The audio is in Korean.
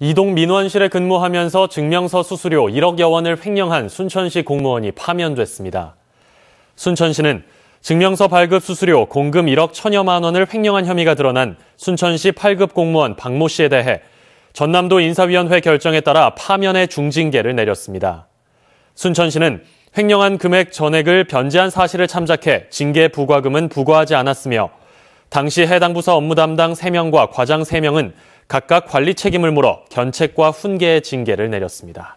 이동 민원실에 근무하면서 증명서 수수료 1억여 원을 횡령한 순천시 공무원이 파면됐습니다. 순천시는 증명서 발급 수수료 공금 1억 천여만 원을 횡령한 혐의가 드러난 순천시 8급 공무원 박모 씨에 대해 전남도 인사위원회 결정에 따라 파면의 중징계를 내렸습니다. 순천시는 횡령한 금액 전액을 변제한 사실을 참작해 징계 부과금은 부과하지 않았으며 당시 해당 부서 업무 담당 3명과 과장 3명은 각각 관리 책임을 물어 견책과 훈계의 징계를 내렸습니다.